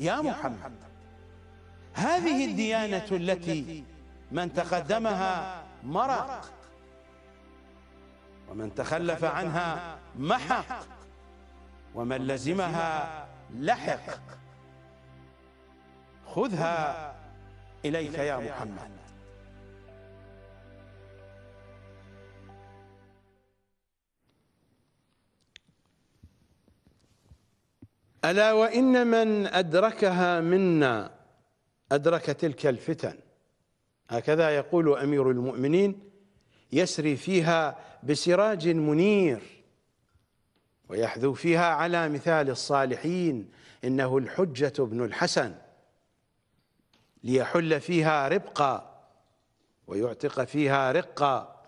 يا محمد هذه الديانة التي من تقدمها مرق ومن تخلف عنها محق ومن لزمها لحق خذها إليك يا محمد ألا وإن من أدركها منا أدرك تلك الفتن هكذا يقول أمير المؤمنين يسري فيها بسراج منير ويحذو فيها على مثال الصالحين إنه الحجة بن الحسن ليحل فيها ربقا ويعتق فيها رقا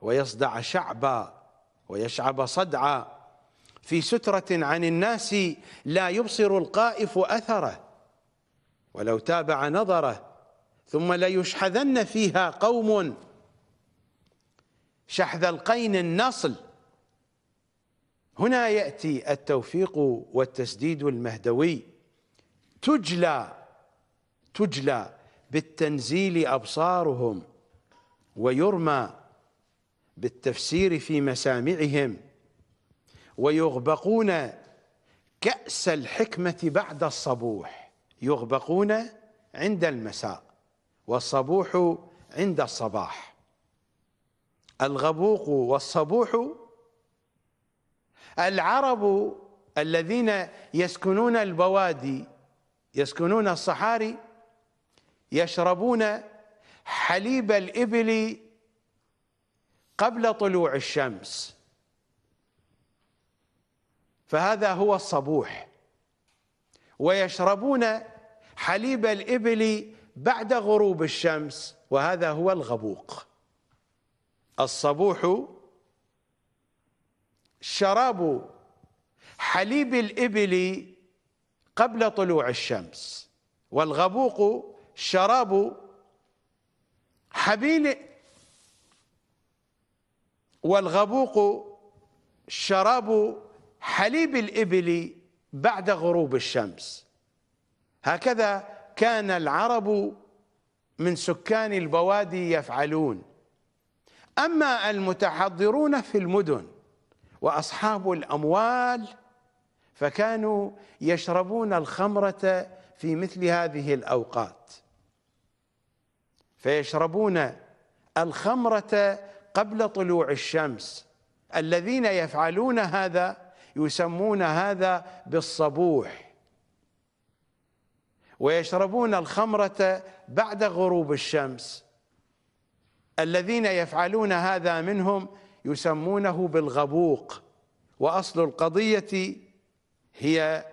ويصدع شعبا ويشعب صدعا في سترة عن الناس لا يبصر القائف أثره ولو تابع نظره ثم ليشحذن فيها قوم شحذ القين النصل هنا يأتي التوفيق والتسديد المهدوي تجلى تجلى بالتنزيل أبصارهم ويرمى بالتفسير في مسامعهم ويغبقون كأس الحكمة بعد الصبوح يغبقون عند المساء والصبوح عند الصباح الغبوق والصبوح العرب الذين يسكنون البوادي يسكنون الصحاري يشربون حليب الإبل قبل طلوع الشمس فهذا هو الصبوح ويشربون حليب الإبل بعد غروب الشمس وهذا هو الغبوق الصبوح شراب حليب الإبل قبل طلوع الشمس والغبوق شراب حبيل والغبوق شراب حليب الإبل بعد غروب الشمس هكذا كان العرب من سكان البوادي يفعلون أما المتحضرون في المدن وأصحاب الأموال فكانوا يشربون الخمرة في مثل هذه الأوقات فيشربون الخمرة قبل طلوع الشمس الذين يفعلون هذا يسمون هذا بالصبوح ويشربون الخمرة بعد غروب الشمس الذين يفعلون هذا منهم يسمونه بالغبوق وأصل القضية هي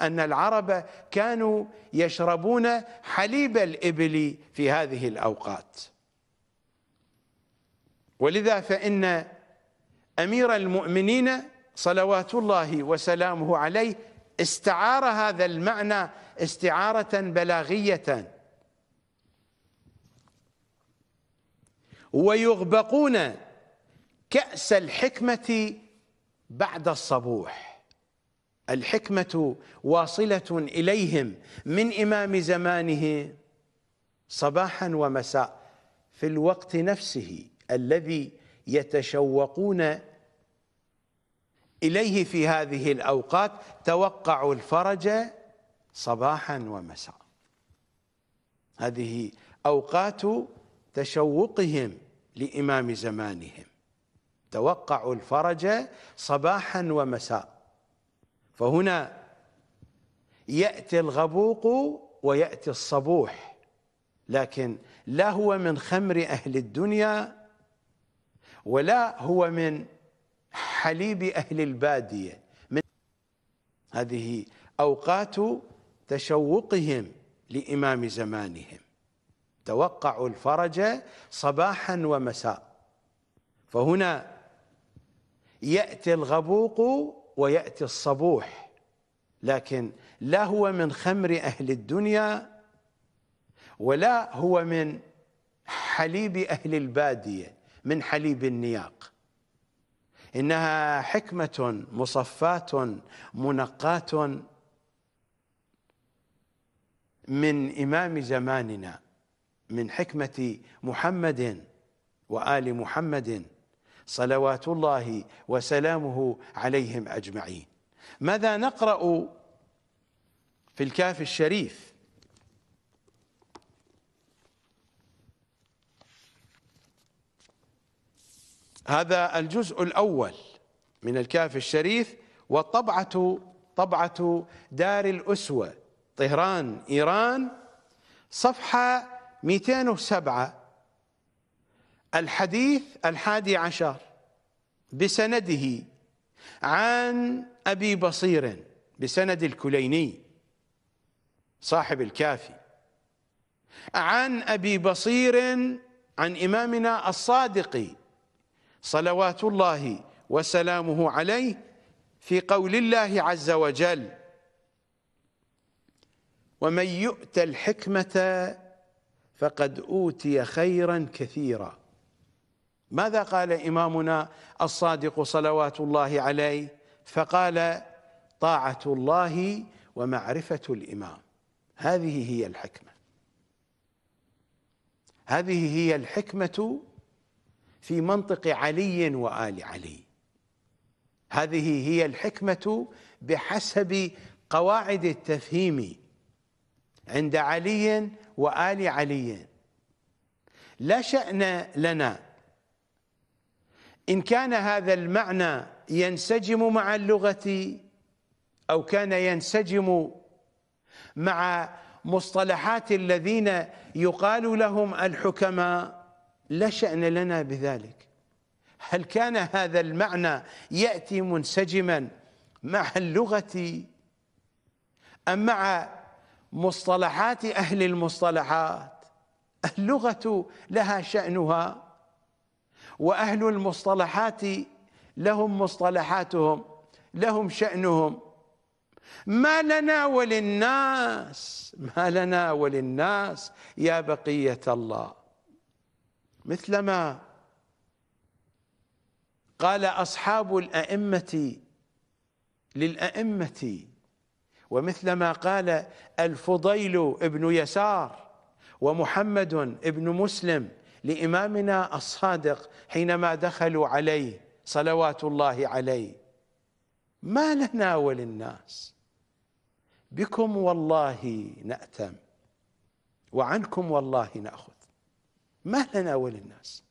أن العرب كانوا يشربون حليب الإبل في هذه الأوقات ولذا فإن أمير المؤمنين صلوات الله وسلامه عليه استعار هذا المعنى استعارة بلاغية ويغبقون كأس الحكمة بعد الصبوح الحكمة واصلة إليهم من إمام زمانه صباحا ومساء في الوقت نفسه الذي يتشوقون إليه في هذه الأوقات توقعوا الفرج صباحا ومساء هذه أوقات تشوقهم لإمام زمانهم توقعوا الفرج صباحا ومساء فهنا يأتي الغبوق ويأتي الصبوح لكن لا هو من خمر أهل الدنيا ولا هو من حليب أهل البادية من هذه أوقات تشوقهم لإمام زمانهم توقعوا الفرج صباحا ومساء فهنا يأتي الغبوق ويأتي الصبوح لكن لا هو من خمر أهل الدنيا ولا هو من حليب أهل البادية من حليب النياق انها حكمه مصفاه منقاه من امام زماننا من حكمه محمد وال محمد صلوات الله وسلامه عليهم اجمعين ماذا نقرا في الكاف الشريف هذا الجزء الأول من الكافي الشريف والطبعة طبعة دار الأسوة طهران إيران صفحة 207 الحديث الحادي عشر بسنده عن أبي بصير بسند الكليني صاحب الكافي عن أبي بصير عن إمامنا الصادقي صلوات الله وسلامه عليه في قول الله عز وجل ومن يؤت الحكمة فقد أوتي خيرا كثيرا ماذا قال إمامنا الصادق صلوات الله عليه فقال طاعة الله ومعرفة الإمام هذه هي الحكمة هذه هي الحكمة في منطق علي وآل علي هذه هي الحكمة بحسب قواعد التفهيم عند علي وآل علي لا شأن لنا إن كان هذا المعنى ينسجم مع اللغة أو كان ينسجم مع مصطلحات الذين يقال لهم الحكماء لا شأن لنا بذلك هل كان هذا المعنى يأتي منسجما مع اللغة أم مع مصطلحات أهل المصطلحات اللغة لها شأنها وأهل المصطلحات لهم مصطلحاتهم لهم شأنهم ما لنا وللناس ما لنا وللناس يا بقية الله مثلما قال أصحاب الأئمة للأئمة ومثلما قال الفضيل ابن يسار ومحمد ابن مسلم لإمامنا الصادق حينما دخلوا عليه صلوات الله عليه ما لنا وللناس بكم والله نأتم وعنكم والله نأخذ ما تناول وللناس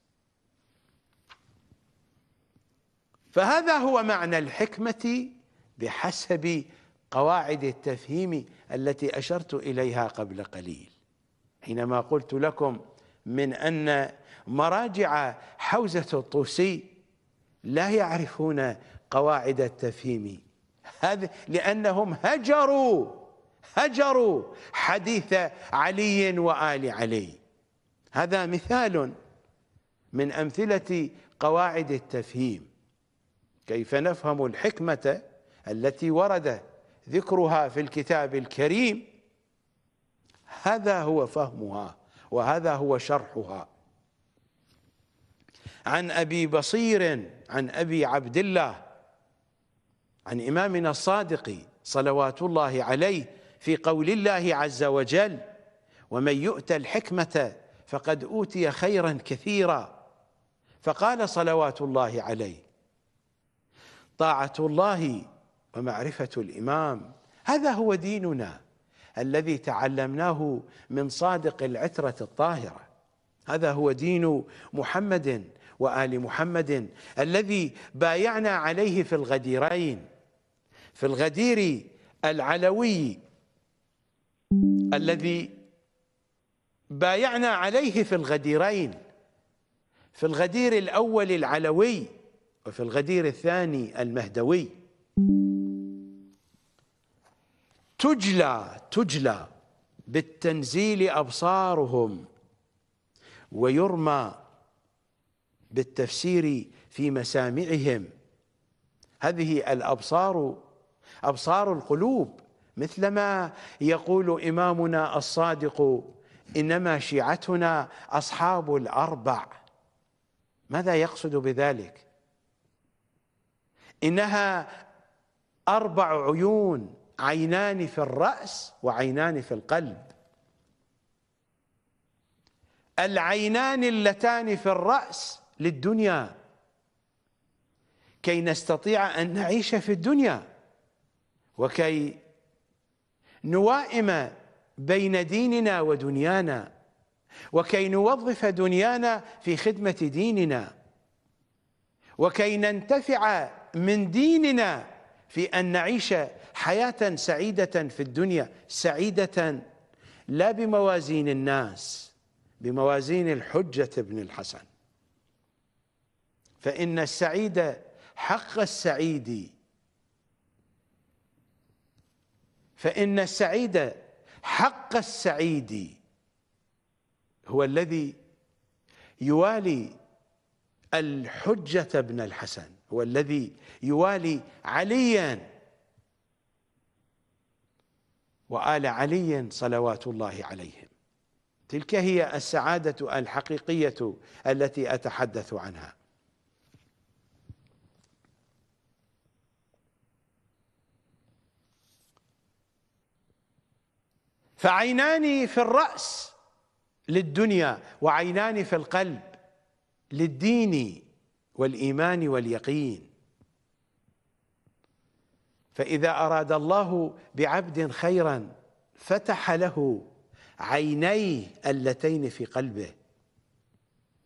فهذا هو معنى الحكمة بحسب قواعد التفهيم التي أشرت إليها قبل قليل حينما قلت لكم من أن مراجع حوزة الطوسي لا يعرفون قواعد التفهيم هذا لأنهم هجروا هجروا حديث علي وآل علي هذا مثال من أمثلة قواعد التفهيم كيف نفهم الحكمة التي ورد ذكرها في الكتاب الكريم هذا هو فهمها وهذا هو شرحها عن أبي بصير عن أبي عبد الله عن إمامنا الصادق صلوات الله عليه في قول الله عز وجل ومن يؤت الحكمة فقد أوتي خيرا كثيرا فقال صلوات الله عليه طاعة الله ومعرفة الإمام هذا هو ديننا الذي تعلمناه من صادق العترة الطاهرة هذا هو دين محمد وآل محمد الذي بايعنا عليه في الغديرين في الغدير العلوي الذي بايعنا عليه في الغديرين في الغدير الأول العلوي وفي الغدير الثاني المهدوي تجلى تجلى بالتنزيل أبصارهم ويرمى بالتفسير في مسامعهم هذه الأبصار أبصار القلوب مثلما يقول إمامنا الصادق إنما شيعتنا أصحاب الأربع ماذا يقصد بذلك إنها أربع عيون عينان في الرأس وعينان في القلب العينان اللتان في الرأس للدنيا كي نستطيع أن نعيش في الدنيا وكي نوائم بين ديننا ودنيانا وكي نوظف دنيانا في خدمة ديننا وكي ننتفع من ديننا في أن نعيش حياة سعيدة في الدنيا سعيدة لا بموازين الناس بموازين الحجة ابن الحسن فإن السعيد حق السعيد فإن السعيد حق السعيد هو الذي يوالي الحجة بن الحسن هو الذي يوالي عليا وآل علي صلوات الله عليهم تلك هي السعادة الحقيقية التي أتحدث عنها فعينان في الرأس للدنيا وعينان في القلب للدين والإيمان واليقين فإذا أراد الله بعبد خيرا فتح له عينيه اللتين في قلبه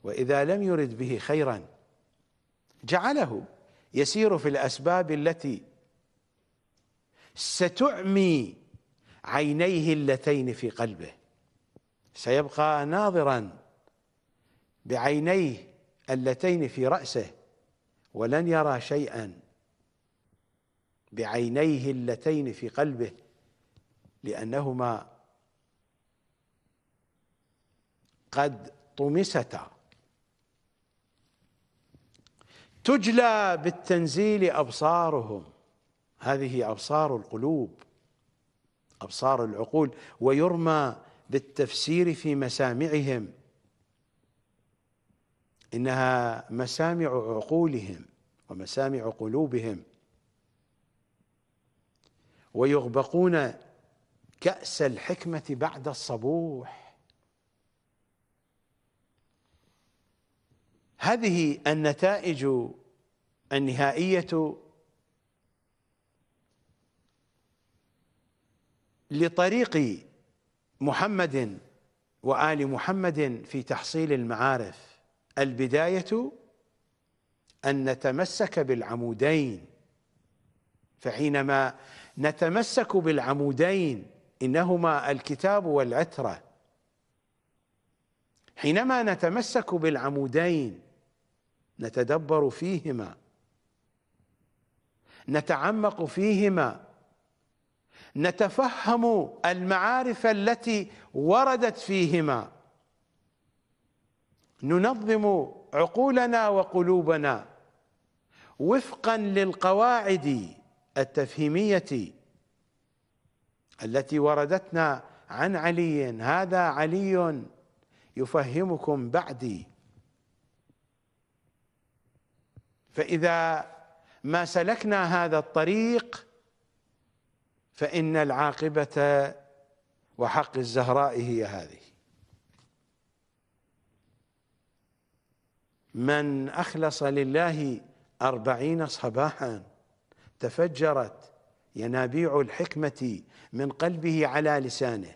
وإذا لم يرد به خيرا جعله يسير في الأسباب التي ستعمي عينيه اللتين في قلبه سيبقى ناظرا بعينيه اللتين في رأسه ولن يرى شيئا بعينيه اللتين في قلبه لأنهما قد طمستا تجلى بالتنزيل أبصارهم هذه أبصار القلوب أبصار العقول ويرمى بالتفسير في مسامعهم إنها مسامع عقولهم ومسامع قلوبهم ويغبقون كأس الحكمة بعد الصبوح هذه النتائج النهائية لطريق محمد وآل محمد في تحصيل المعارف البداية أن نتمسك بالعمودين فحينما نتمسك بالعمودين إنهما الكتاب والعترة حينما نتمسك بالعمودين نتدبر فيهما نتعمق فيهما نتفهم المعارف التي وردت فيهما ننظم عقولنا وقلوبنا وفقا للقواعد التفهيميه التي وردتنا عن علي هذا علي يفهمكم بعدي فاذا ما سلكنا هذا الطريق فإن العاقبة وحق الزهراء هي هذه من أخلص لله أربعين صباحا تفجرت ينابيع الحكمة من قلبه على لسانه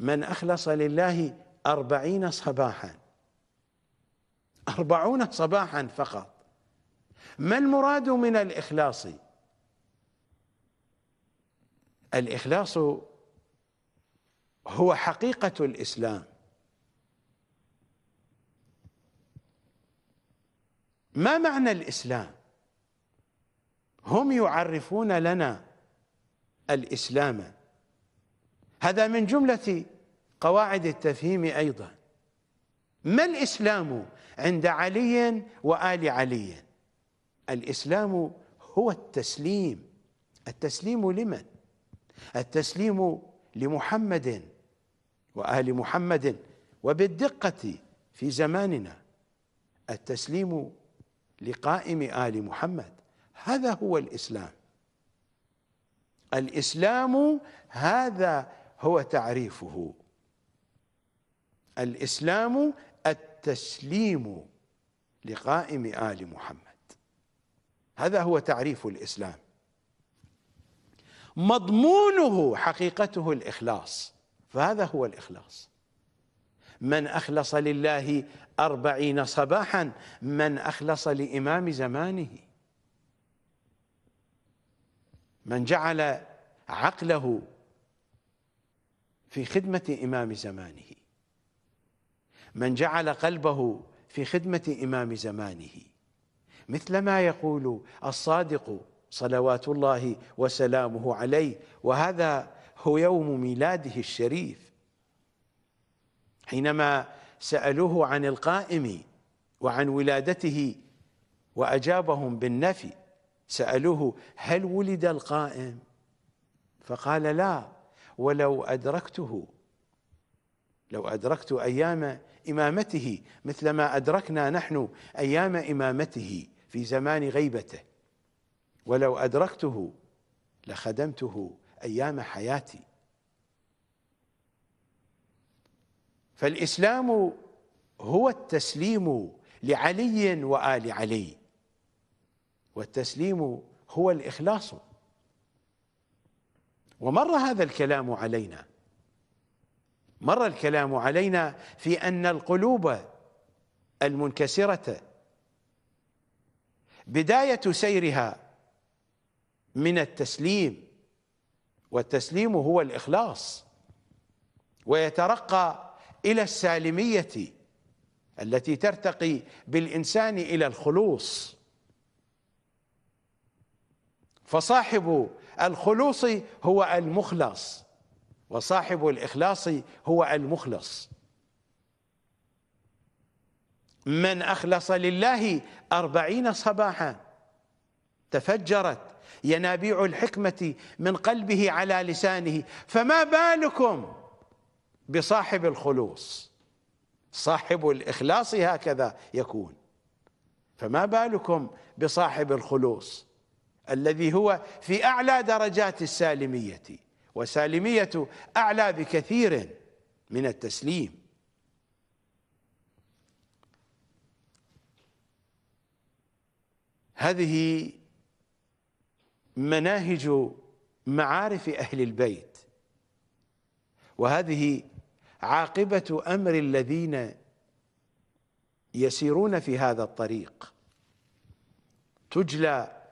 من أخلص لله أربعين صباحا أربعون صباحا فقط ما المراد من الإخلاص؟ الإخلاص هو حقيقة الإسلام ما معنى الإسلام هم يعرفون لنا الإسلام هذا من جملة قواعد التفهيم أيضا ما الإسلام عند علي وآل علي الإسلام هو التسليم التسليم لمن؟ التسليم لمحمد وآل محمد وبالدقة في زماننا التسليم لقائم آل محمد هذا هو الإسلام الإسلام هذا هو تعريفه الإسلام التسليم لقائم آل محمد هذا هو تعريف الإسلام مضمونه حقيقته الإخلاص فهذا هو الإخلاص من أخلص لله أربعين صباحا من أخلص لإمام زمانه من جعل عقله في خدمة إمام زمانه من جعل قلبه في خدمة إمام زمانه مثل ما يقول الصادق صلوات الله وسلامه عليه وهذا هو يوم ميلاده الشريف حينما سألوه عن القائم وعن ولادته وأجابهم بالنفي سألوه هل ولد القائم فقال لا ولو أدركته لو أدركت أيام إمامته مثلما أدركنا نحن أيام إمامته في زمان غيبته ولو أدركته لخدمته أيام حياتي فالإسلام هو التسليم لعلي وآل علي والتسليم هو الإخلاص ومر هذا الكلام علينا مر الكلام علينا في أن القلوب المنكسرة بداية سيرها من التسليم والتسليم هو الإخلاص ويترقى إلى السالمية التي ترتقي بالإنسان إلى الخلوص فصاحب الخلوص هو المخلص وصاحب الإخلاص هو المخلص من أخلص لله أربعين صباحا تفجرت ينابيع الحكمة من قلبه على لسانه فما بالكم بصاحب الخلوص صاحب الإخلاص هكذا يكون فما بالكم بصاحب الخلوص الذي هو في أعلى درجات السالمية وسالمية أعلى بكثير من التسليم هذه مناهج معارف أهل البيت وهذه عاقبة أمر الذين يسيرون في هذا الطريق تجلى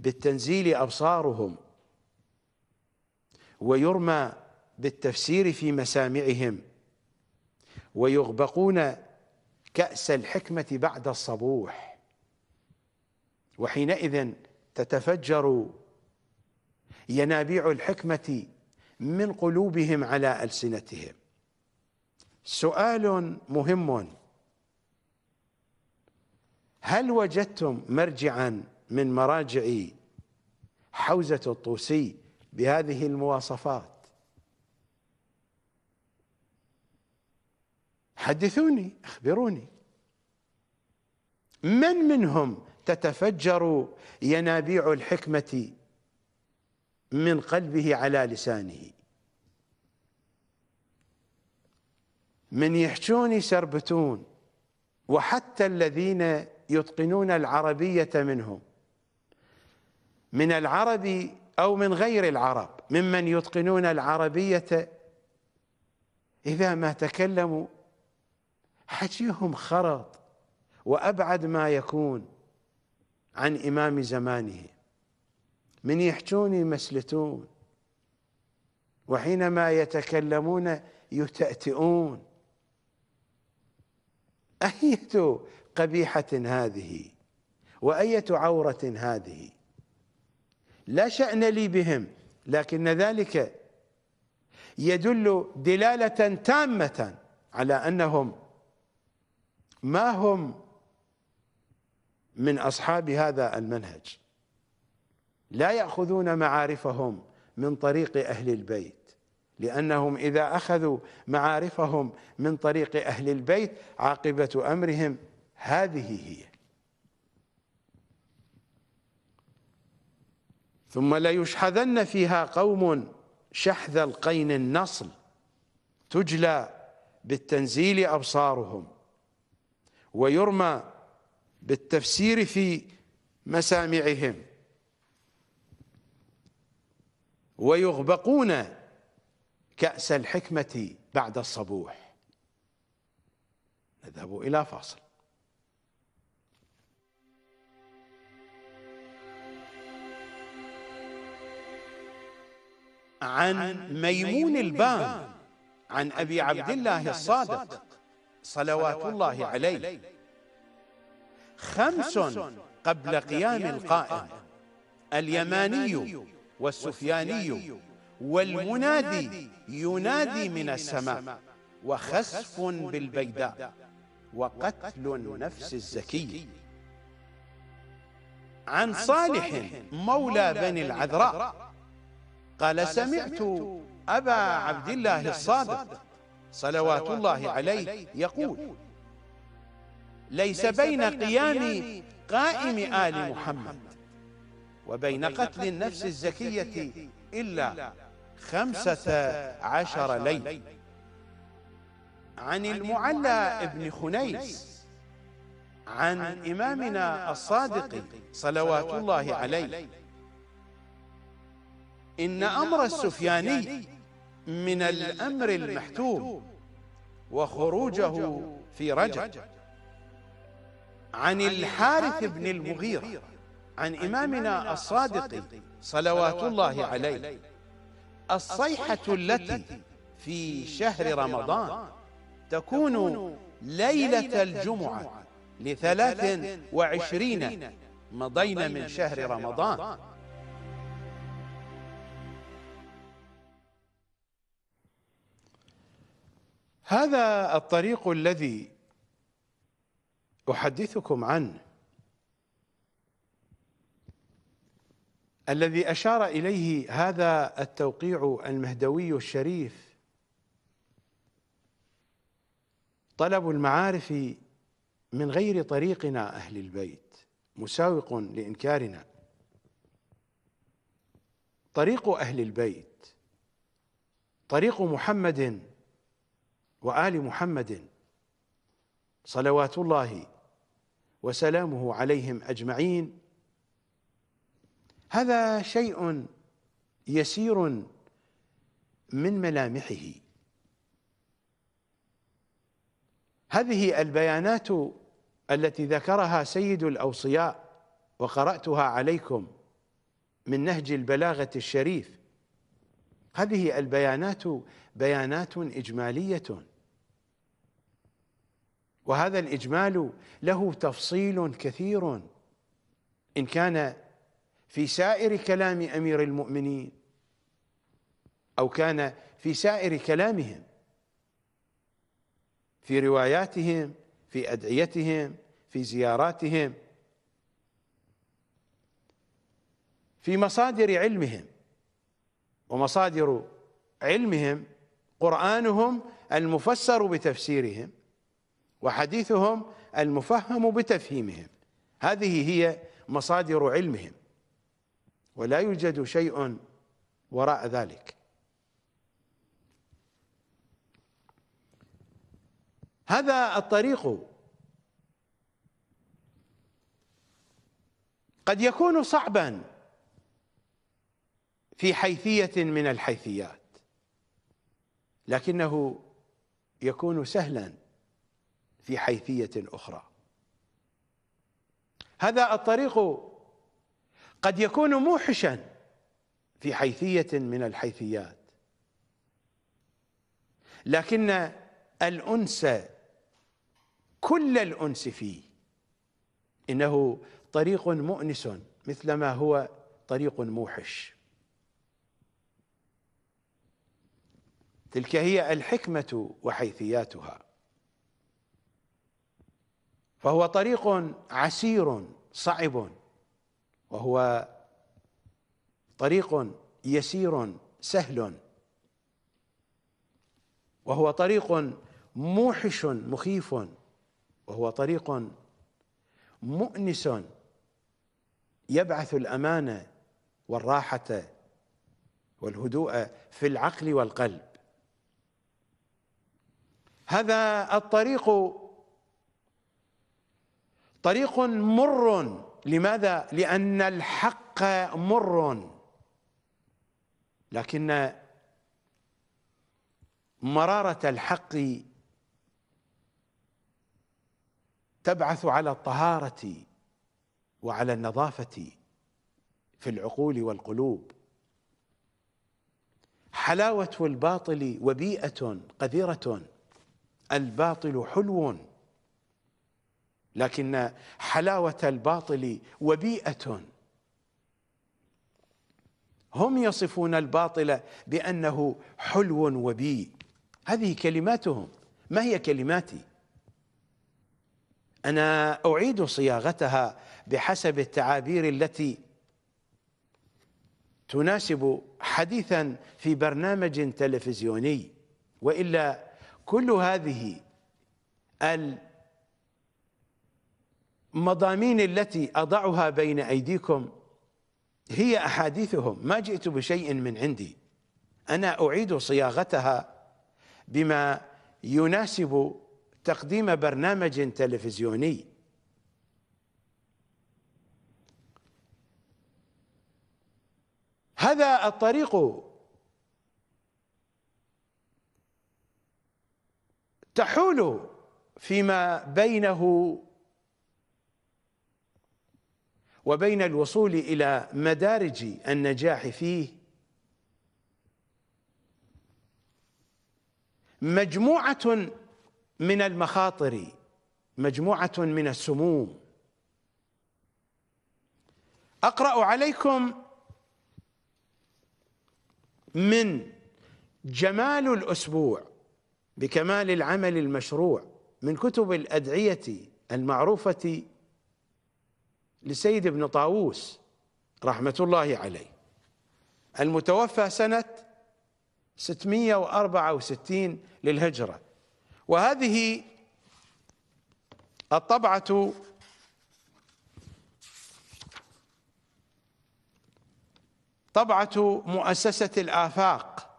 بالتنزيل أبصارهم ويرمى بالتفسير في مسامعهم ويغبقون كأس الحكمة بعد الصبوح وحينئذ تتفجر ينابيع الحكمة من قلوبهم على ألسنتهم سؤال مهم هل وجدتم مرجعا من مراجع حوزة الطوسي بهذه المواصفات حدثوني اخبروني من منهم تتفجر ينابيع الحكمه من قلبه على لسانه من يحجون يسربتون وحتى الذين يتقنون العربية منهم من العرب أو من غير العرب ممن يتقنون العربية إذا ما تكلموا حجيهم خرط وأبعد ما يكون عن إمام زمانه من يحجون يمسلتون وحينما يتكلمون يتأتئون أية قبيحة هذه وأية عورة هذه لا شأن لي بهم لكن ذلك يدل دلالة تامة على أنهم ما هم من أصحاب هذا المنهج لا ياخذون معارفهم من طريق اهل البيت لانهم اذا اخذوا معارفهم من طريق اهل البيت عاقبه امرهم هذه هي ثم ليشحذن فيها قوم شحذ القين النصل تجلى بالتنزيل ابصارهم ويرمى بالتفسير في مسامعهم ويغبقون كأس الحكمة بعد الصبوح نذهب إلى فاصل عن ميمون البام عن أبي عبد الله الصادق صلوات الله عليه خمس قبل قيام القائم اليماني والسفياني والمنادي ينادي من السماء وخسف بالبيداء وقتل النفس الزكي عن صالح مولى بني العذراء قال سمعت أبا عبد الله الصادق صلوات الله عليه يقول ليس بين قيام قائم آل محمد وبين قتل النفس الزكية إلا خمسة عشر ليل عن المعلى بن خنيس عن إمامنا الصادق صلوات الله عليه إن أمر السفياني من الأمر المحتوم وخروجه في رجب عن الحارث بن المغيرة عن إمامنا الصادق صلوات الله عليه الصيحة التي في شهر رمضان تكون ليلة الجمعة لثلاث وعشرين مضينا من شهر رمضان هذا الطريق الذي أحدثكم عنه الذي أشار إليه هذا التوقيع المهدوي الشريف طلب المعارف من غير طريقنا أهل البيت مساوق لإنكارنا طريق أهل البيت طريق محمد وآل محمد صلوات الله وسلامه عليهم أجمعين هذا شيء يسير من ملامحه هذه البيانات التي ذكرها سيد الاوصياء وقراتها عليكم من نهج البلاغه الشريف هذه البيانات بيانات اجماليه وهذا الاجمال له تفصيل كثير ان كان في سائر كلام امير المؤمنين او كان في سائر كلامهم في رواياتهم في ادعيتهم في زياراتهم في مصادر علمهم ومصادر علمهم قرانهم المفسر بتفسيرهم وحديثهم المفهم بتفهيمهم هذه هي مصادر علمهم ولا يوجد شيء وراء ذلك هذا الطريق قد يكون صعبا في حيثيه من الحيثيات لكنه يكون سهلا في حيثيه اخرى هذا الطريق قد يكون موحشا في حيثيه من الحيثيات لكن الانس كل الانس فيه انه طريق مؤنس مثلما هو طريق موحش تلك هي الحكمه وحيثياتها فهو طريق عسير صعب وهو طريق يسير سهل وهو طريق موحش مخيف وهو طريق مؤنس يبعث الامانه والراحه والهدوء في العقل والقلب هذا الطريق طريق مر لماذا؟ لأن الحق مر لكن مرارة الحق تبعث على الطهارة وعلى النظافة في العقول والقلوب حلاوة الباطل وبيئة قذرة الباطل حلو لكن حلاوة الباطل وبيئة هم يصفون الباطل بأنه حلو وبيء هذه كلماتهم ما هي كلماتي أنا أعيد صياغتها بحسب التعابير التي تناسب حديثا في برنامج تلفزيوني وإلا كل هذه مضامين التي أضعها بين أيديكم هي أحاديثهم ما جئت بشيء من عندي أنا أعيد صياغتها بما يناسب تقديم برنامج تلفزيوني هذا الطريق تحول فيما بينه وبين الوصول إلى مدارج النجاح فيه مجموعة من المخاطر مجموعة من السموم أقرأ عليكم من جمال الأسبوع بكمال العمل المشروع من كتب الأدعية المعروفة لسيد ابن طاووس رحمة الله عليه المتوفى سنة 664 للهجرة وهذه الطبعة طبعة مؤسسة الآفاق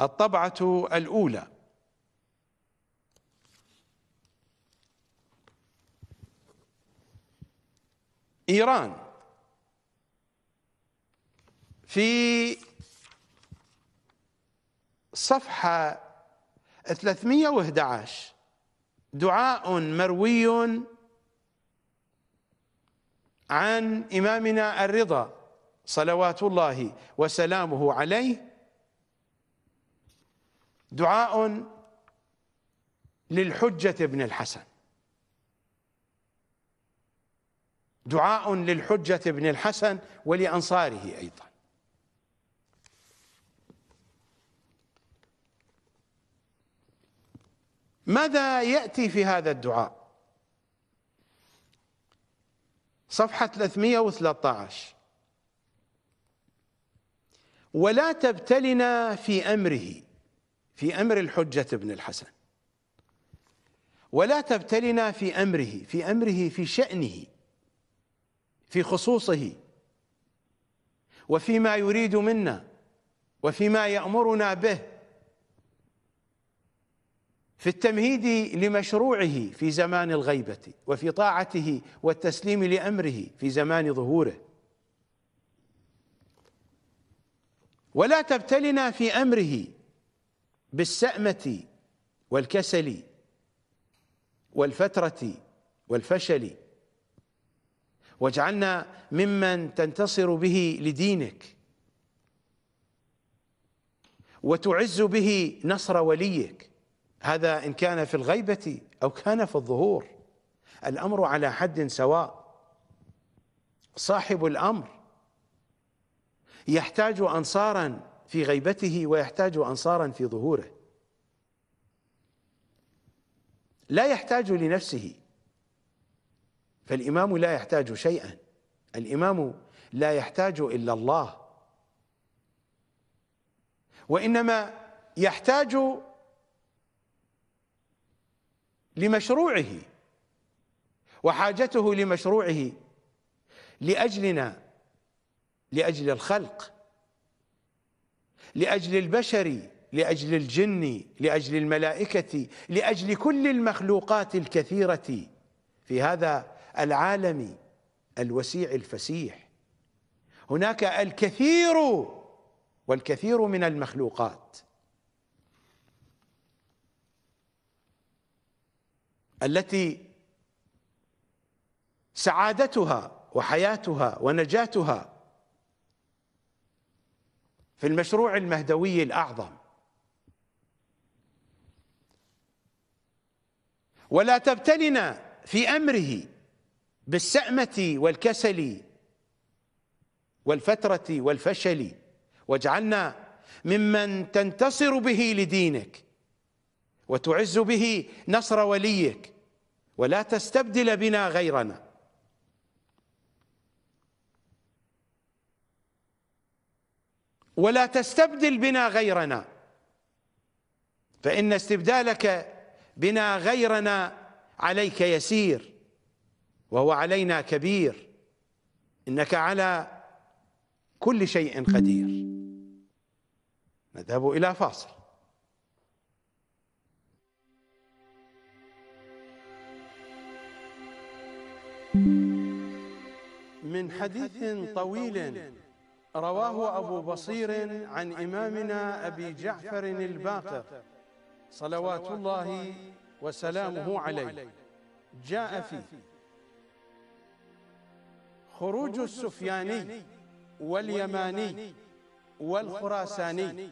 الطبعة الأولى إيران في صفحة 311 دعاء مروي عن إمامنا الرضا صلوات الله وسلامه عليه دعاء للحجة بن الحسن دعاء للحجة بن الحسن ولأنصاره أيضا ماذا يأتي في هذا الدعاء صفحة 313 ولا تبتلنا في أمره في أمر الحجة بن الحسن ولا تبتلنا في أمره في أمره في شأنه في خصوصه وفيما يريد منا وفيما يأمرنا به في التمهيد لمشروعه في زمان الغيبة وفي طاعته والتسليم لأمره في زمان ظهوره ولا تبتلنا في أمره بالسأمة والكسل والفترة والفشل واجعلنا ممن تنتصر به لدينك وتعز به نصر وليك هذا ان كان في الغيبه او كان في الظهور الامر على حد سواء صاحب الامر يحتاج انصارا في غيبته ويحتاج انصارا في ظهوره لا يحتاج لنفسه فالإمام لا يحتاج شيئا الإمام لا يحتاج إلا الله وإنما يحتاج لمشروعه وحاجته لمشروعه لأجلنا لأجل الخلق لأجل البشر لأجل الجن لأجل الملائكة لأجل كل المخلوقات الكثيرة في هذا العالمي الوسيع الفسيح هناك الكثير والكثير من المخلوقات التي سعادتها وحياتها ونجاتها في المشروع المهدوي الاعظم ولا تبتلنا في امره بالسأمة والكسل والفترة والفشل واجعلنا ممن تنتصر به لدينك وتعز به نصر وليك ولا تستبدل بنا غيرنا ولا تستبدل بنا غيرنا فإن استبدالك بنا غيرنا عليك يسير وهو علينا كبير إنك على كل شيء قدير نذهب إلى فاصل من حديث طويل رواه أبو بصير عن إمامنا أبي جعفر الباقر صلوات الله وسلامه عليه جاء فيه خروج السفياني واليماني والخراساني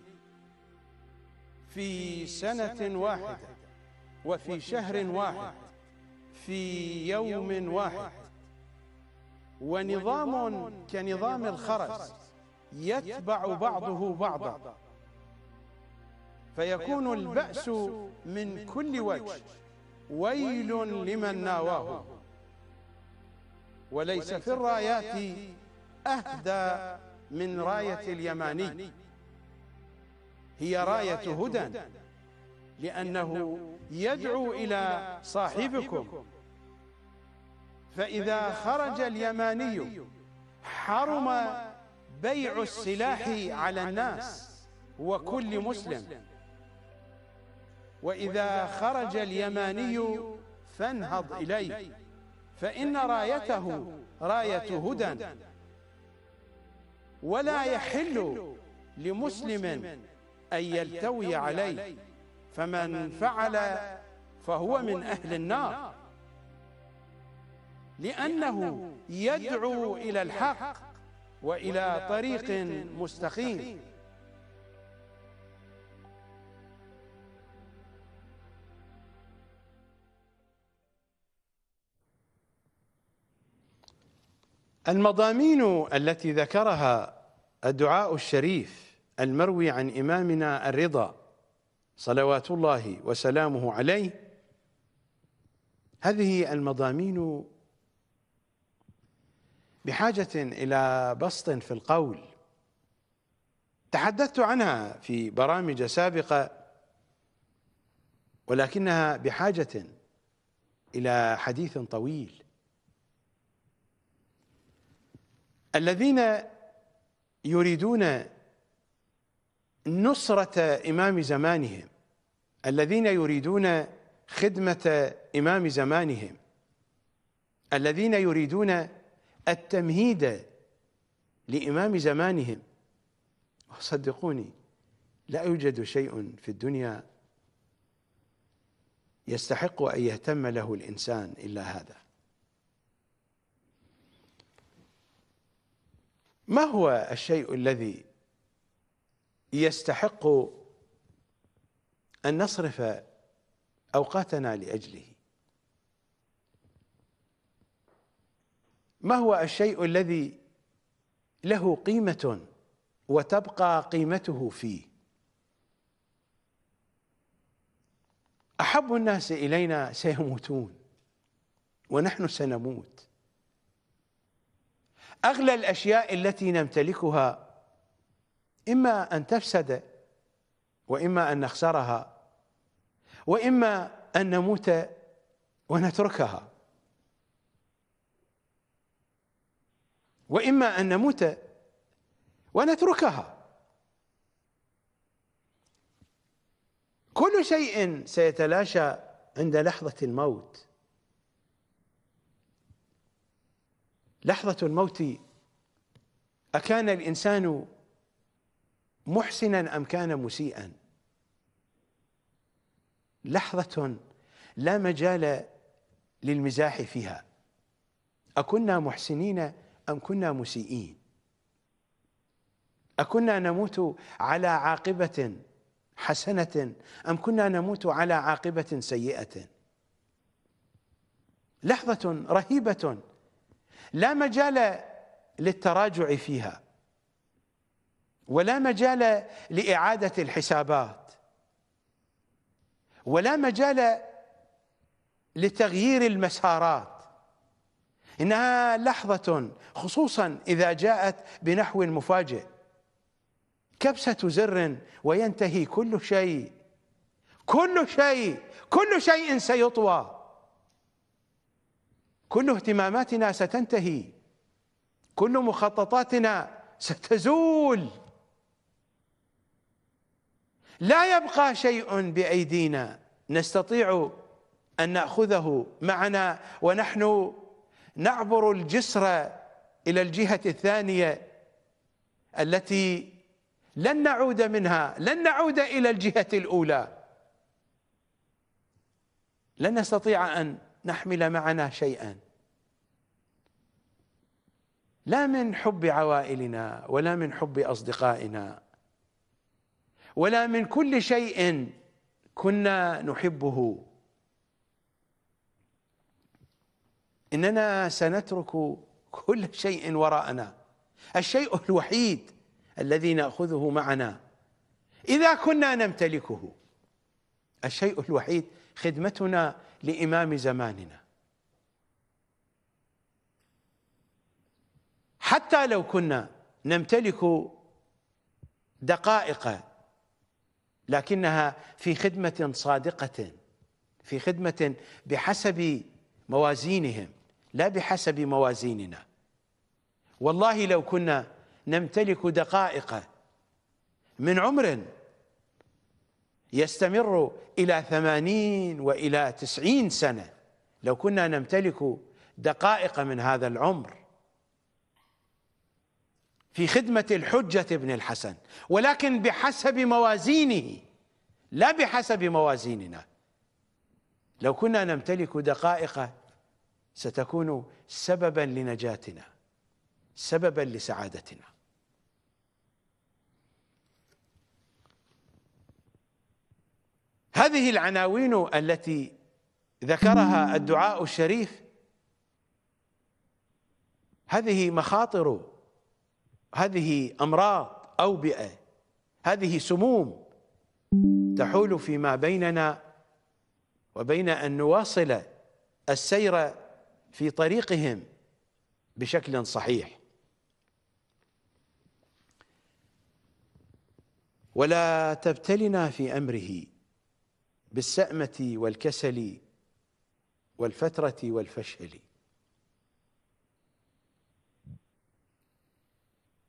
في سنة واحدة وفي شهر واحد في يوم واحد ونظام كنظام الخرس يتبع بعضه بعضا فيكون البأس من كل وجه ويل لمن ناواه وليس في الرايات أهدى من راية اليماني هي راية هدى لأنه يدعو إلى صاحبكم فإذا خرج اليماني حرم بيع السلاح على الناس وكل مسلم وإذا خرج اليماني فانهض إليه فإن رايته راية هدى ولا يحل لمسلم أن يلتوي عليه فمن فعل فهو من أهل النار لأنه يدعو إلى الحق وإلى طريق مستقيم المضامين التي ذكرها الدعاء الشريف المروي عن إمامنا الرضا صلوات الله وسلامه عليه هذه المضامين بحاجة إلى بسط في القول تحدثت عنها في برامج سابقة ولكنها بحاجة إلى حديث طويل الذين يريدون نصرة إمام زمانهم الذين يريدون خدمة إمام زمانهم الذين يريدون التمهيد لإمام زمانهم صدقوني لا يوجد شيء في الدنيا يستحق أن يهتم له الإنسان إلا هذا ما هو الشيء الذي يستحق ان نصرف اوقاتنا لاجله ما هو الشيء الذي له قيمه وتبقى قيمته فيه احب الناس الينا سيموتون ونحن سنموت أغلى الأشياء التي نمتلكها إما أن تفسد وإما أن نخسرها وإما أن نموت ونتركها وإما أن نموت ونتركها كل شيء سيتلاشى عند لحظة الموت لحظة الموت أكان الإنسان محسنا أم كان مسيئا لحظة لا مجال للمزاح فيها أكنا محسنين أم كنا مسيئين أكنا نموت على عاقبة حسنة أم كنا نموت على عاقبة سيئة لحظة رهيبة لا مجال للتراجع فيها ولا مجال لإعادة الحسابات ولا مجال لتغيير المسارات إنها لحظة خصوصا إذا جاءت بنحو مفاجئ كبسة زر وينتهي كل شيء كل شيء كل شيء سيطوى كل اهتماماتنا ستنتهي كل مخططاتنا ستزول لا يبقى شيء بايدينا نستطيع ان ناخذه معنا ونحن نعبر الجسر الى الجهه الثانيه التي لن نعود منها لن نعود الى الجهه الاولى لن نستطيع ان نحمل معنا شيئا لا من حب عوائلنا ولا من حب اصدقائنا ولا من كل شيء كنا نحبه اننا سنترك كل شيء وراءنا الشيء الوحيد الذي ناخذه معنا اذا كنا نمتلكه الشيء الوحيد خدمتنا لإمام زماننا حتى لو كنا نمتلك دقائق لكنها في خدمة صادقة في خدمة بحسب موازينهم لا بحسب موازيننا والله لو كنا نمتلك دقائق من عمر يستمر إلى ثمانين وإلى تسعين سنة لو كنا نمتلك دقائق من هذا العمر في خدمة الحجة ابن الحسن ولكن بحسب موازينه لا بحسب موازيننا لو كنا نمتلك دقائق ستكون سببا لنجاتنا سببا لسعادتنا هذه العناوين التي ذكرها الدعاء الشريف هذه مخاطر هذه امراض اوبئه هذه سموم تحول فيما بيننا وبين ان نواصل السير في طريقهم بشكل صحيح ولا تبتلنا في امره بالسأمة والكسل والفترة والفشل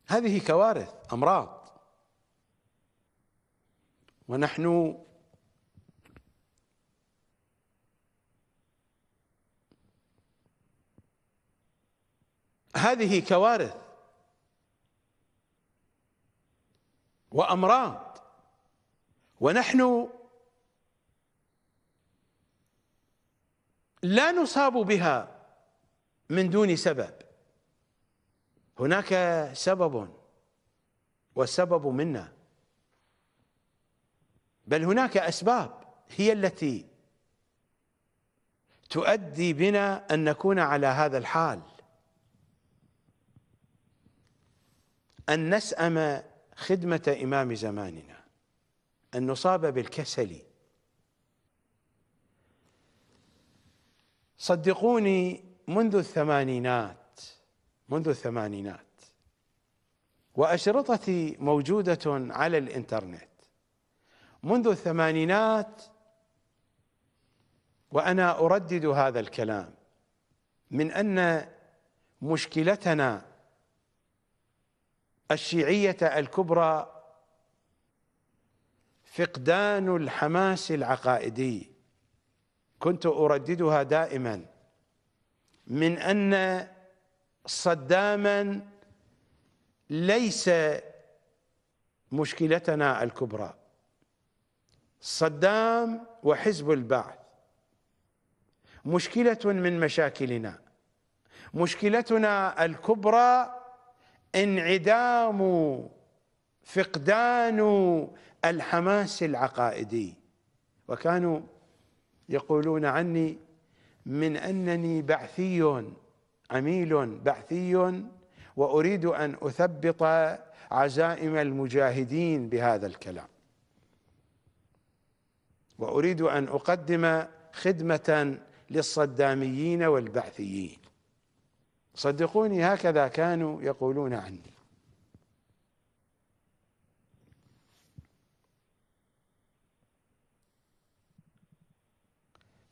هذه كوارث أمراض ونحن هذه كوارث وأمراض ونحن لا نصاب بها من دون سبب هناك سبب والسبب منا بل هناك أسباب هي التي تؤدي بنا أن نكون على هذا الحال أن نسأم خدمة إمام زماننا أن نصاب بالكسل صدقوني منذ الثمانينات منذ الثمانينات وأشرطتي موجودة على الإنترنت منذ الثمانينات وأنا أردد هذا الكلام من أن مشكلتنا الشيعية الكبرى فقدان الحماس العقائدي كنت ارددها دائما من ان صداما ليس مشكلتنا الكبرى صدام وحزب البعث مشكله من مشاكلنا مشكلتنا الكبرى انعدام فقدان الحماس العقائدي وكانوا يقولون عني من أنني بعثي عميل بعثي وأريد أن أثبط عزائم المجاهدين بهذا الكلام وأريد أن أقدم خدمة للصداميين والبعثيين صدقوني هكذا كانوا يقولون عني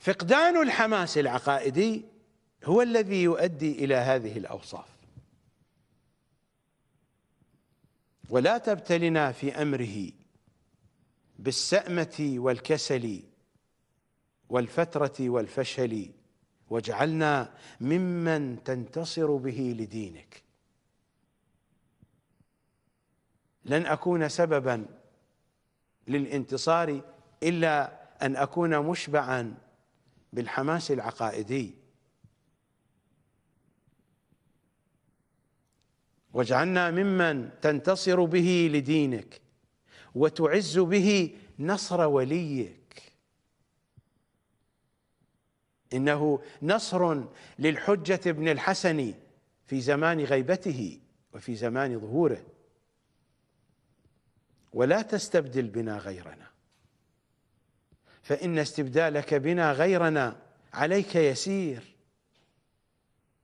فقدان الحماس العقائدي هو الذي يؤدي إلى هذه الأوصاف ولا تبتلنا في أمره بالسأمة والكسل والفترة والفشل واجعلنا ممن تنتصر به لدينك لن أكون سببا للانتصار إلا أن أكون مشبعا بالحماس العقائدي واجعلنا ممن تنتصر به لدينك وتعز به نصر وليك انه نصر للحجه ابن الحسن في زمان غيبته وفي زمان ظهوره ولا تستبدل بنا غيرنا فإن استبدالك بنا غيرنا عليك يسير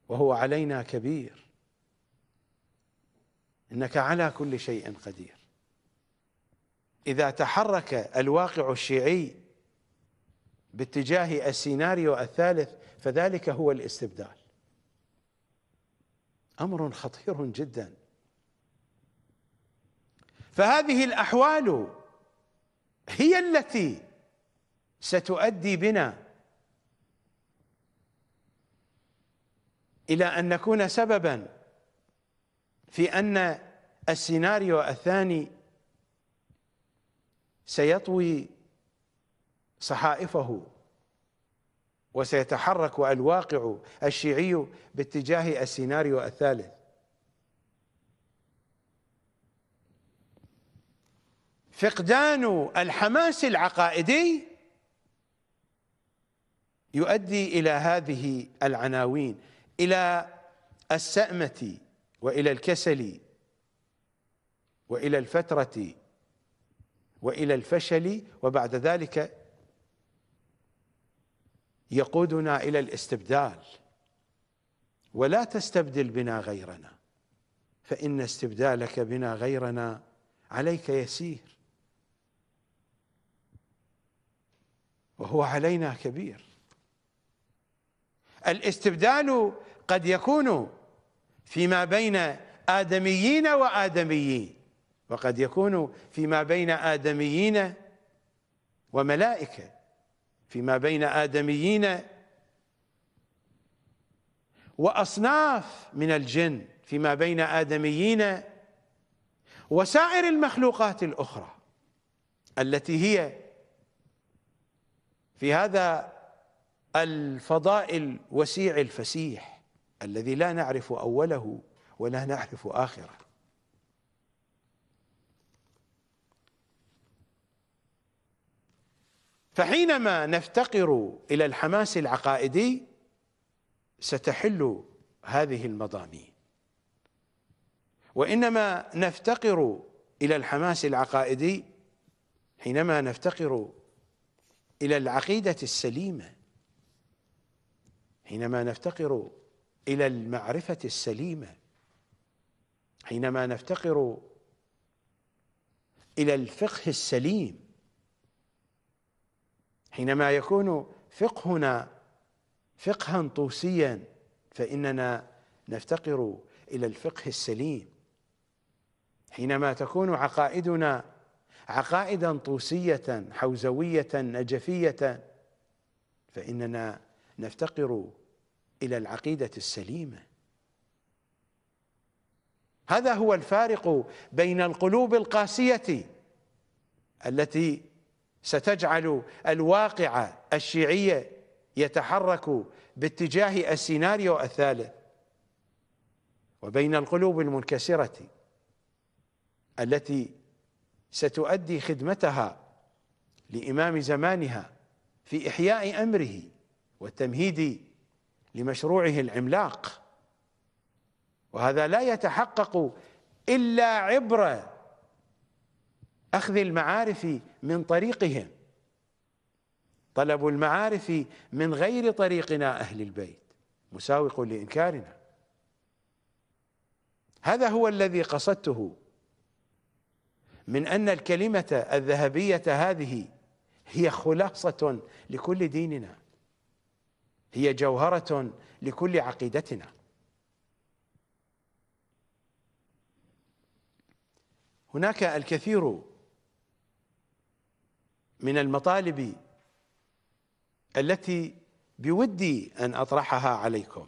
وهو علينا كبير إنك على كل شيء قدير إذا تحرك الواقع الشيعي باتجاه السيناريو الثالث فذلك هو الاستبدال أمر خطير جدا فهذه الأحوال هي التي ستؤدي بنا الى ان نكون سببا في ان السيناريو الثاني سيطوي صحائفه وسيتحرك الواقع الشيعي باتجاه السيناريو الثالث فقدان الحماس العقائدي يؤدي إلى هذه العناوين إلى السأمة وإلى الكسل وإلى الفترة وإلى الفشل وبعد ذلك يقودنا إلى الاستبدال ولا تستبدل بنا غيرنا فإن استبدالك بنا غيرنا عليك يسير وهو علينا كبير الاستبدال قد يكون فيما بين آدميين وآدميين وقد يكون فيما بين آدميين وملائكة فيما بين آدميين وأصناف من الجن فيما بين آدميين وسائر المخلوقات الأخرى التي هي في هذا الفضاء الوسيع الفسيح الذي لا نعرف أوله ولا نعرف آخره فحينما نفتقر إلى الحماس العقائدي ستحل هذه المضامين وإنما نفتقر إلى الحماس العقائدي حينما نفتقر إلى العقيدة السليمة حينما نفتقر الى المعرفه السليمه حينما نفتقر الى الفقه السليم حينما يكون فقهنا فقها طوسيا فاننا نفتقر الى الفقه السليم حينما تكون عقائدنا عقائدا طوسيه حوزويه نجفيه فاننا نفتقر إلى العقيدة السليمة هذا هو الفارق بين القلوب القاسية التي ستجعل الواقع الشيعي يتحرك باتجاه السيناريو الثالث وبين القلوب المنكسرة التي ستؤدي خدمتها لإمام زمانها في إحياء أمره والتمهيدي لمشروعه العملاق وهذا لا يتحقق إلا عبر أخذ المعارف من طريقهم طلب المعارف من غير طريقنا أهل البيت مساوق لإنكارنا هذا هو الذي قصدته من أن الكلمة الذهبية هذه هي خلاصة لكل ديننا هي جوهرة لكل عقيدتنا هناك الكثير من المطالب التي بودي أن أطرحها عليكم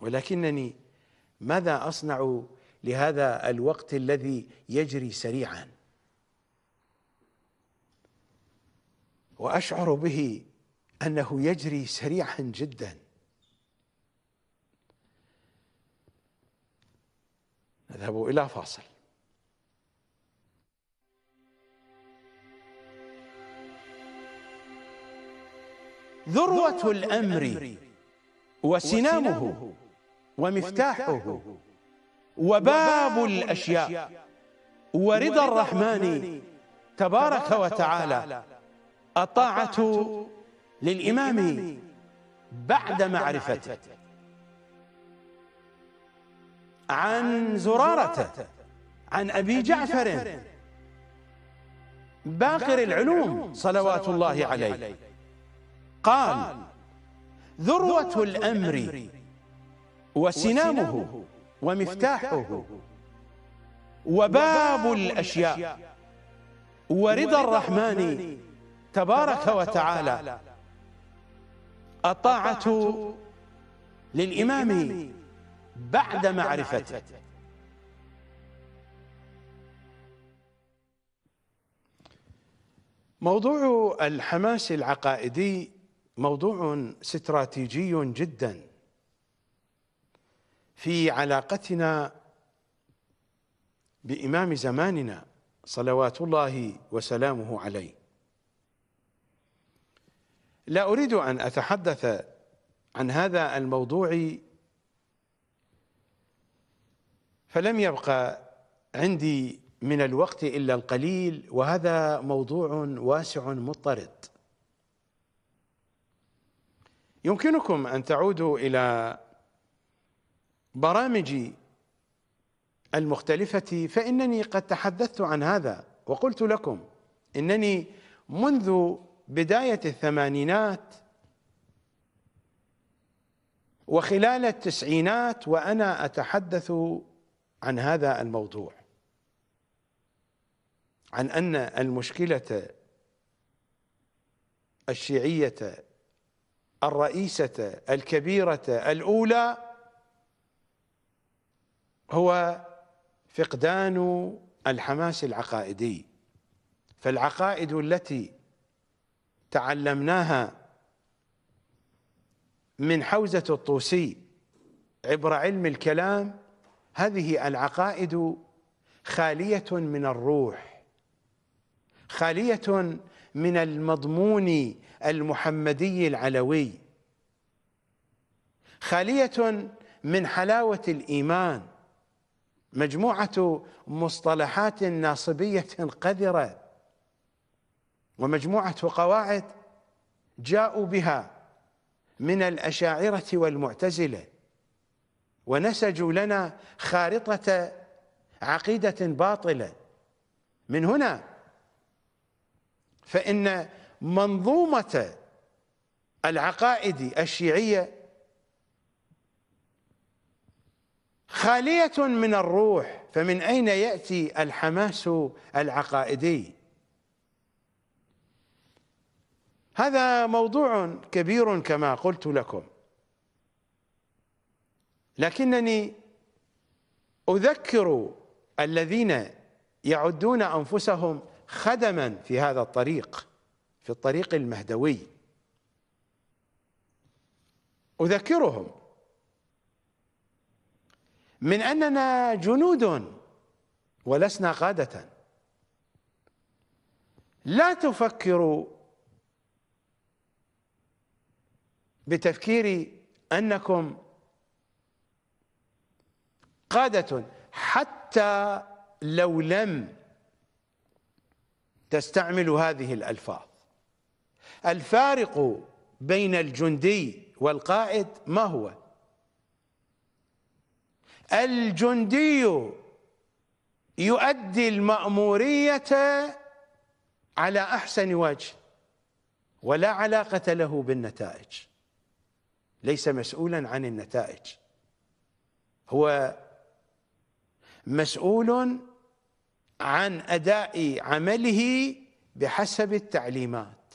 ولكنني ماذا أصنع لهذا الوقت الذي يجري سريعا وأشعر به انه يجري سريعا جدا نذهب الى فاصل ذروه الامر وسنامه ومفتاحه وباب الاشياء ورضا الرحمن تبارك وتعالى الطاعه للإمام بعد معرفته عن زرارة عن أبي جعفر باقر العلوم صلوات الله عليه قال ذروة الأمر وسنامه ومفتاحه وباب الأشياء ورضا الرحمن تبارك وتعالى الطاعة للإمام بعد معرفته موضوع الحماس العقائدي موضوع استراتيجي جدا في علاقتنا بإمام زماننا صلوات الله وسلامه عليه لا أريد أن أتحدث عن هذا الموضوع فلم يبقى عندي من الوقت إلا القليل وهذا موضوع واسع مضطرد يمكنكم أن تعودوا إلى برامجي المختلفة فإنني قد تحدثت عن هذا وقلت لكم إنني منذ بداية الثمانينات وخلال التسعينات وأنا أتحدث عن هذا الموضوع عن أن المشكلة الشيعية الرئيسة الكبيرة الأولى هو فقدان الحماس العقائدي فالعقائد التي تعلمناها من حوزة الطوسي عبر علم الكلام هذه العقائد خالية من الروح خالية من المضمون المحمدي العلوي خالية من حلاوة الإيمان مجموعة مصطلحات ناصبية قذرة ومجموعة قواعد جاءوا بها من الأشاعرة والمعتزلة ونسجوا لنا خارطة عقيدة باطلة من هنا فإن منظومة العقائد الشيعية خالية من الروح فمن أين يأتي الحماس العقائدي هذا موضوع كبير كما قلت لكم لكنني اذكر الذين يعدون انفسهم خدما في هذا الطريق في الطريق المهدوي اذكرهم من اننا جنود ولسنا قاده لا تفكروا بتفكيري انكم قاده حتى لو لم تستعملوا هذه الالفاظ الفارق بين الجندي والقائد ما هو الجندي يؤدي الماموريه على احسن وجه ولا علاقه له بالنتائج ليس مسؤولا عن النتائج هو مسؤول عن اداء عمله بحسب التعليمات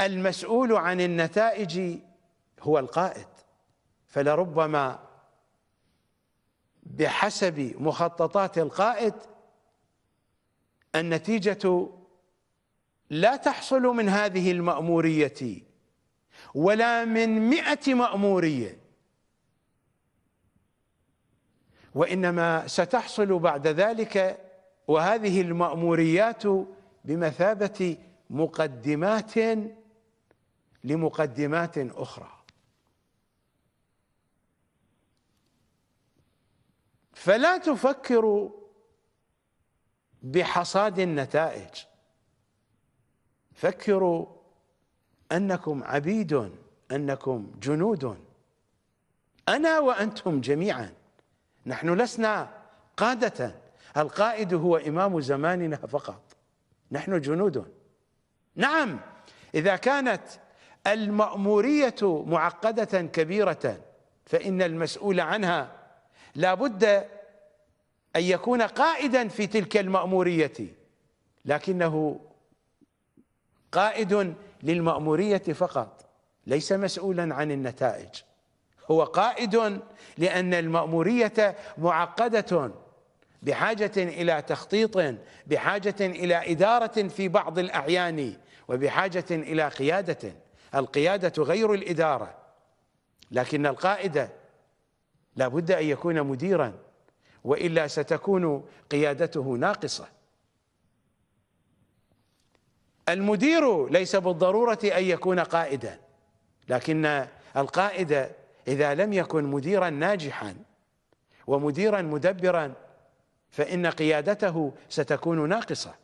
المسؤول عن النتائج هو القائد فلربما بحسب مخططات القائد النتيجه لا تحصل من هذه الماموريه ولا من مئة مأمورية وإنما ستحصل بعد ذلك وهذه المأموريات بمثابة مقدمات لمقدمات أخرى فلا تفكروا بحصاد النتائج فكروا أنكم عبيد أنكم جنود أنا وأنتم جميعا نحن لسنا قادة القائد هو إمام زماننا فقط نحن جنود نعم إذا كانت المأمورية معقدة كبيرة فإن المسؤول عنها لا بد أن يكون قائدا في تلك المأمورية لكنه قائد للمأمورية فقط ليس مسؤولا عن النتائج هو قائد لأن المأمورية معقدة بحاجة إلى تخطيط بحاجة إلى إدارة في بعض الأعيان وبحاجة إلى قيادة القيادة غير الإدارة لكن القائد لابد أن يكون مديرا وإلا ستكون قيادته ناقصة المدير ليس بالضرورة أن يكون قائدا لكن القائد إذا لم يكن مديرا ناجحا ومديرا مدبرا فإن قيادته ستكون ناقصة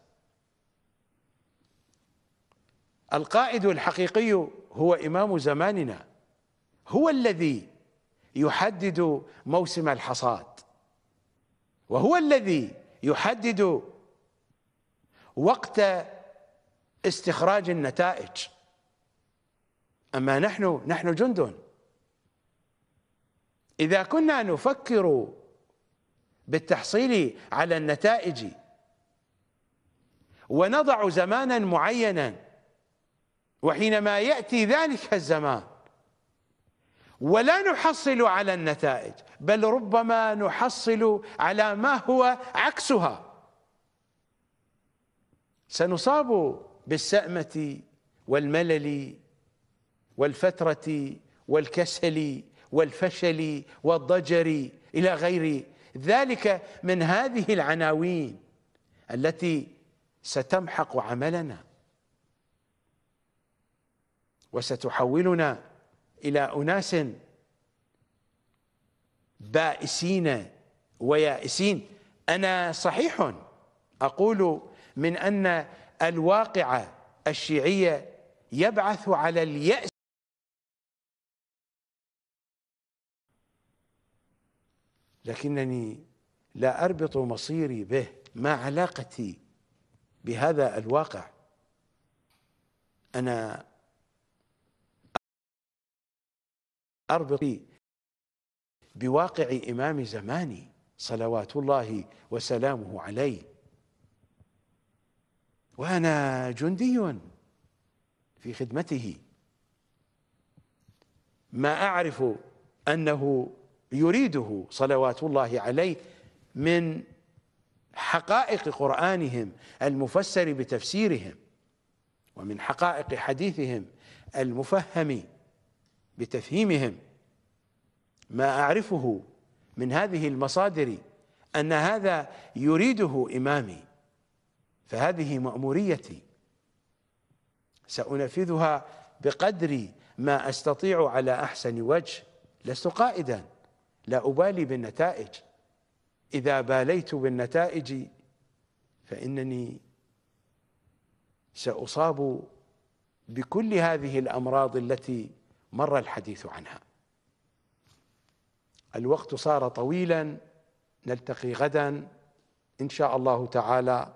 القائد الحقيقي هو إمام زماننا هو الذي يحدد موسم الحصاد وهو الذي يحدد وقت استخراج النتائج أما نحن نحن جند إذا كنا نفكر بالتحصيل على النتائج ونضع زمانا معينا وحينما يأتي ذلك الزمان ولا نحصل على النتائج بل ربما نحصل على ما هو عكسها سنصاب بالسأمة والملل والفترة والكسل والفشل والضجر إلى غير ذلك من هذه العناوين التي ستمحق عملنا وستحولنا إلى أناس بائسين ويائسين أنا صحيح أقول من أن الواقعة الشيعية يبعث على اليأس لكنني لا أربط مصيري به ما علاقتي بهذا الواقع أنا أربط بواقع إمام زماني صلوات الله وسلامه عليه وانا جندي في خدمته ما اعرف انه يريده صلوات الله عليه من حقائق قرانهم المفسر بتفسيرهم ومن حقائق حديثهم المفهم بتفهيمهم ما اعرفه من هذه المصادر ان هذا يريده امامي فهذه مأموريتي سأنفذها بقدر ما أستطيع على أحسن وجه لست قائدا لا أبالي بالنتائج إذا باليت بالنتائج فإنني سأصاب بكل هذه الأمراض التي مر الحديث عنها الوقت صار طويلا نلتقي غدا إن شاء الله تعالى